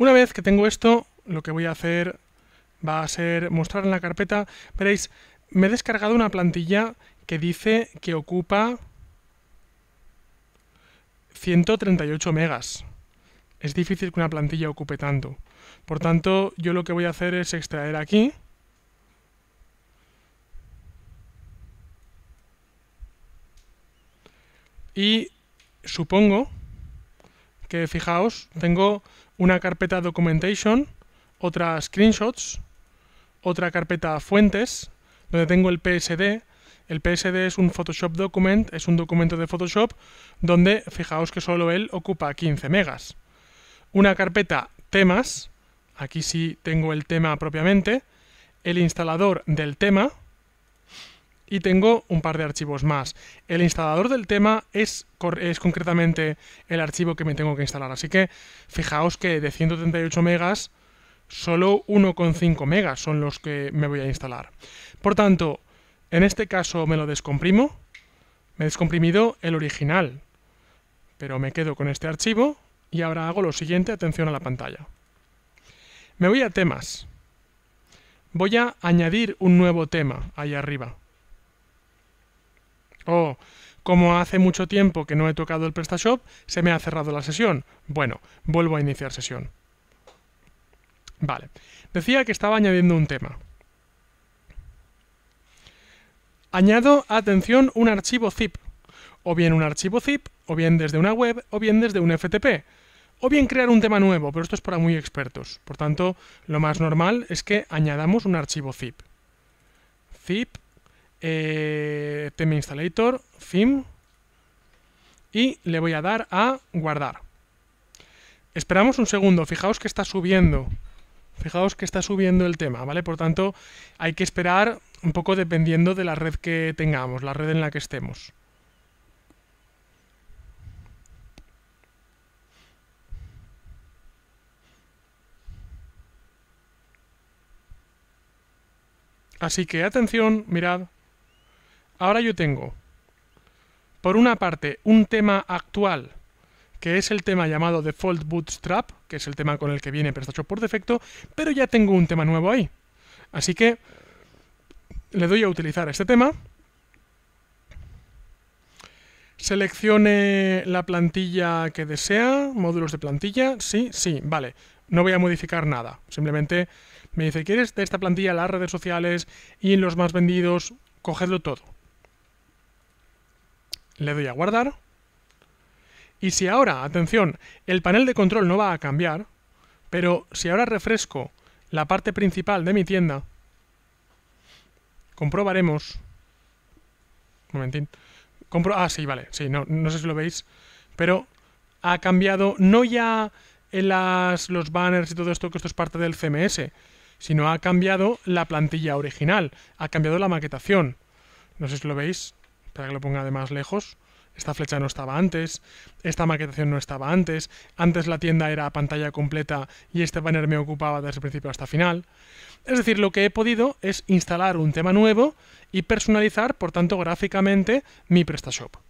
Una vez que tengo esto, lo que voy a hacer va a ser mostrar en la carpeta. Veréis, me he descargado una plantilla que dice que ocupa 138 megas. Es difícil que una plantilla ocupe tanto. Por tanto, yo lo que voy a hacer es extraer aquí. Y supongo que fijaos, tengo una carpeta documentation, otra screenshots, otra carpeta fuentes, donde tengo el PSD. El PSD es un Photoshop document, es un documento de Photoshop donde fijaos que solo él ocupa 15 megas. Una carpeta temas, aquí sí tengo el tema propiamente, el instalador del tema, y tengo un par de archivos más. El instalador del tema es, es concretamente el archivo que me tengo que instalar. Así que fijaos que de 138 megas, solo 1,5 megas son los que me voy a instalar. Por tanto, en este caso me lo descomprimo. Me he descomprimido el original. Pero me quedo con este archivo y ahora hago lo siguiente, atención a la pantalla. Me voy a temas. Voy a añadir un nuevo tema ahí arriba. Como hace mucho tiempo que no he tocado el PrestaShop, se me ha cerrado la sesión. Bueno, vuelvo a iniciar sesión. Vale. Decía que estaba añadiendo un tema. Añado, atención, un archivo zip. O bien un archivo zip, o bien desde una web, o bien desde un FTP. O bien crear un tema nuevo, pero esto es para muy expertos. Por tanto, lo más normal es que añadamos un archivo zip. Zip eh, Installator, FIM, y le voy a dar a guardar. Esperamos un segundo, fijaos que está subiendo. Fijaos que está subiendo el tema, ¿vale? Por tanto, hay que esperar un poco dependiendo de la red que tengamos, la red en la que estemos. Así que atención, mirad, Ahora yo tengo, por una parte, un tema actual, que es el tema llamado Default Bootstrap, que es el tema con el que viene PrestaShop por defecto, pero ya tengo un tema nuevo ahí. Así que le doy a utilizar este tema. Seleccione la plantilla que desea, módulos de plantilla, sí, sí, vale. No voy a modificar nada, simplemente me dice, ¿quieres de esta plantilla las redes sociales y en los más vendidos? Cogedlo todo le doy a guardar. Y si ahora, atención, el panel de control no va a cambiar, pero si ahora refresco la parte principal de mi tienda, comprobaremos... Un momentín. Compro... Ah, sí, vale, sí, no, no sé si lo veis, pero ha cambiado no ya en las, los banners y todo esto, que esto es parte del CMS, sino ha cambiado la plantilla original, ha cambiado la maquetación. No sé si lo veis, para que lo ponga de más lejos. Esta flecha no estaba antes, esta maquetación no estaba antes, antes la tienda era pantalla completa y este banner me ocupaba desde el principio hasta final. Es decir, lo que he podido es instalar un tema nuevo y personalizar, por tanto, gráficamente mi PrestaShop.